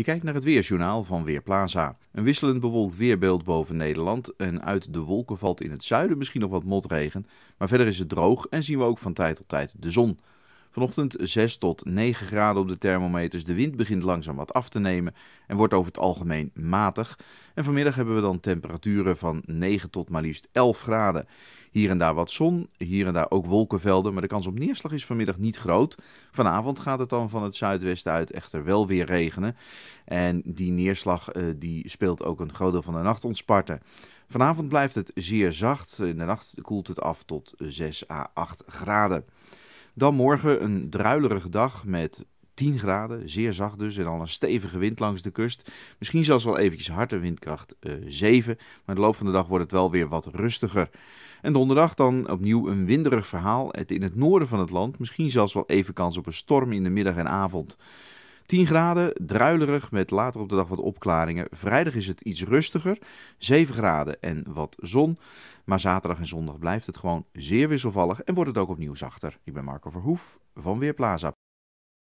Je kijkt naar het weerjournaal van Weerplaza. Een wisselend bewolkt weerbeeld boven Nederland en uit de wolken valt in het zuiden misschien nog wat motregen, maar verder is het droog en zien we ook van tijd tot tijd de zon. Vanochtend 6 tot 9 graden op de thermometers. De wind begint langzaam wat af te nemen en wordt over het algemeen matig. En vanmiddag hebben we dan temperaturen van 9 tot maar liefst 11 graden. Hier en daar wat zon, hier en daar ook wolkenvelden, maar de kans op neerslag is vanmiddag niet groot. Vanavond gaat het dan van het zuidwesten uit echter wel weer regenen. En die neerslag eh, die speelt ook een groot deel van de nacht ontsparten. Vanavond blijft het zeer zacht. In de nacht koelt het af tot 6 à 8 graden. Dan morgen een druilerige dag met 10 graden, zeer zacht dus, en al een stevige wind langs de kust. Misschien zelfs wel eventjes harde windkracht 7, eh, maar de loop van de dag wordt het wel weer wat rustiger. En donderdag dan opnieuw een winderig verhaal, het in het noorden van het land, misschien zelfs wel even kans op een storm in de middag en avond. 10 graden, druilerig met later op de dag wat opklaringen. Vrijdag is het iets rustiger, 7 graden en wat zon. Maar zaterdag en zondag blijft het gewoon zeer wisselvallig en wordt het ook opnieuw zachter. Ik ben Marco Verhoef van Weerplaza.